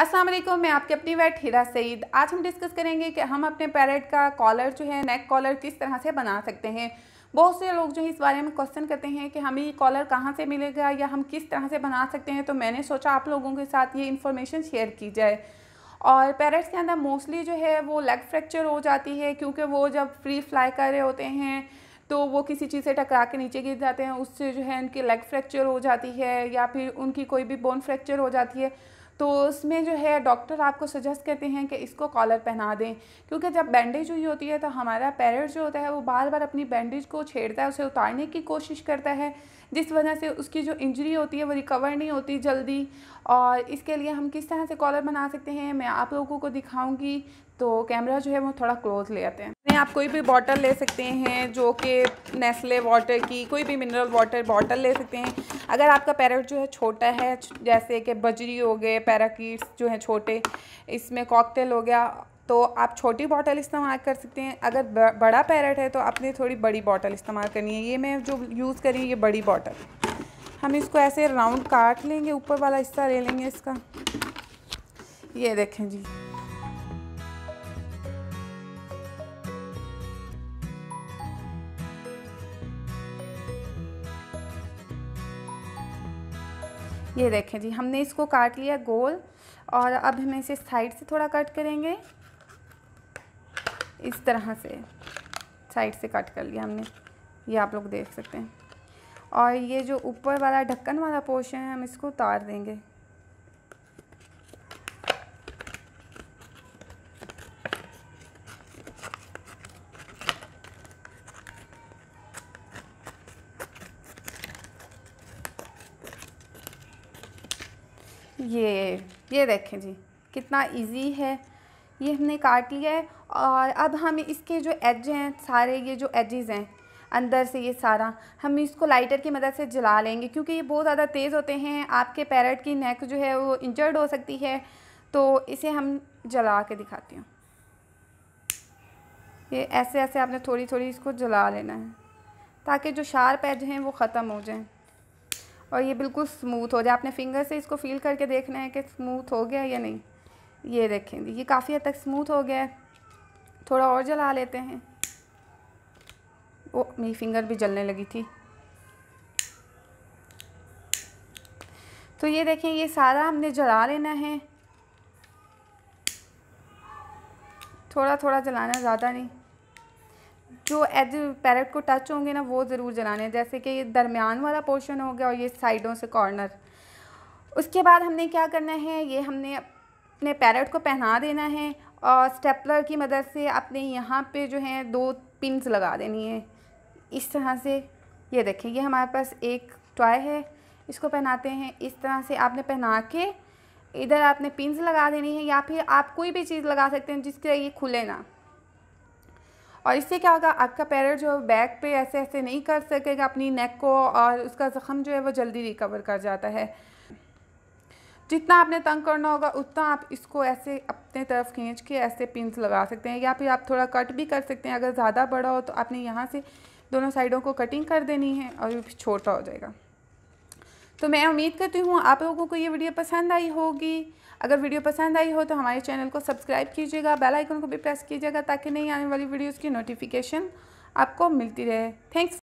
अस्सलाम वालेकुम मैं आपके अपनी वेट हीरा सईद आज हम डिस्कस करेंगे कि हम अपने पैरेट का कॉलर जो है नेक कॉलर किस तरह से बना सकते हैं बहुत से लोग जो है इस बारे में क्वेश्चन करते हैं कि हमें ये कॉलर कहाँ से मिलेगा या हम किस तरह से बना सकते हैं तो मैंने सोचा आप लोगों के साथ ये इन्फॉर्मेशन शेयर की जाए और पैरेट्स के अंदर मोस्टली जो है वो लेग फ्रैक्चर हो जाती है क्योंकि वो जब फ्री फ्लाई कर रहे होते हैं तो वो किसी चीज़ से टकरा के नीचे गिर जाते हैं उससे जो है उनकी लेग फ्रैक्चर हो जाती है या फिर उनकी कोई भी बोन फ्रैक्चर हो जाती है तो उसमें जो है डॉक्टर आपको सजेस्ट करते हैं कि इसको कॉलर पहना दें क्योंकि जब बैंडेज हुई होती है तो हमारा पैरट जो होता है वो बार बार अपनी बैंडेज को छेड़ता है उसे उतारने की कोशिश करता है जिस वजह से उसकी जो इंजरी होती है वो रिकवर नहीं होती जल्दी और इसके लिए हम किस तरह से कॉलर बना सकते हैं मैं आप लोगों को दिखाऊंगी तो कैमरा जो है वो थोड़ा क्लोज ले आते हैं आप कोई भी बॉटल ले सकते हैं जो कि नेस्ले वाटर की कोई भी मिनरल वाटर बॉटल ले सकते हैं अगर आपका पैरट जो है छोटा है जैसे कि बजरी हो गए पैराकीट्स जो हैं छोटे इसमें कॉकटेल हो गया तो आप छोटी बॉटल इस्तेमाल कर सकते हैं अगर बड़ा पैरट है तो आपने थोड़ी बड़ी बॉटल इस्तेमाल करनी है ये मैं जो यूज़ करी ये बड़ी बॉटल हम इसको ऐसे राउंड काट लेंगे ऊपर वाला हिस्सा ले लेंगे इसका ये देखें जी ये देखें जी हमने इसको काट लिया गोल और अब हम इसे साइड से थोड़ा कट करेंगे इस तरह से साइड से कट कर लिया हमने ये आप लोग देख सकते हैं और ये जो ऊपर वाला ढक्कन वाला पोर्शन है हम इसको उतार देंगे ये ये देखें जी कितना इजी है ये हमने काट लिया है और अब हम इसके जो एज हैं सारे ये जो एजेस हैं अंदर से ये सारा हम इसको लाइटर की मदद से जला लेंगे क्योंकि ये बहुत ज़्यादा तेज़ होते हैं आपके पैरट की नेक जो है वो इंजर्ड हो सकती है तो इसे हम जला के दिखाती हूँ ये ऐसे ऐसे आपने थोड़ी थोड़ी इसको जला लेना है ताकि जो शार्प एज हैं वो ख़त्म हो जाएँ और ये बिल्कुल स्मूथ हो जाए आपने फिंगर से इसको फील करके देखना है कि स्मूथ हो गया या नहीं ये देखें ये काफ़ी हद तक स्मूथ हो गया है थोड़ा और जला लेते हैं ओ मेरी फिंगर भी जलने लगी थी तो ये देखें ये सारा हमने जला लेना है थोड़ा थोड़ा जलाना ज़्यादा नहीं जो एज पैरेट को टच होंगे ना वो ज़रूर जलाने जैसे कि ये दरमियान वाला पोर्शन हो गया और ये साइडों से कॉर्नर उसके बाद हमने क्या करना है ये हमने अपने पैरेट को पहना देना है और स्टेपलर की मदद से अपने यहाँ पे जो है दो पिंस लगा देनी है इस तरह से ये देखें ये हमारे पास एक टॉय है इसको पहनाते हैं इस तरह से आपने पहना के इधर आपने पिंस लगा देनी है या फिर आप कोई भी चीज़ लगा सकते हैं जिसके ये खुले ना और इससे क्या होगा आपका पैर जो है बैक पे ऐसे ऐसे नहीं कर सकेगा अपनी नेक को और उसका ज़ख़म जो है वो जल्दी रिकवर कर जाता है जितना आपने तंग करना होगा उतना आप इसको ऐसे अपने तरफ खींच के ऐसे पिंस लगा सकते हैं या फिर आप थोड़ा कट भी कर सकते हैं अगर ज़्यादा बड़ा हो तो आपने यहाँ से दोनों साइडों को कटिंग कर देनी है और छोटा हो जाएगा तो मैं उम्मीद करती हूँ आप लोगों को ये वीडियो पसंद आई होगी अगर वीडियो पसंद आई हो तो हमारे चैनल को सब्सक्राइब कीजिएगा बेल आइकन को भी प्रेस कीजिएगा ताकि नई आने वाली वीडियोस की नोटिफिकेशन आपको मिलती रहे थैंक्स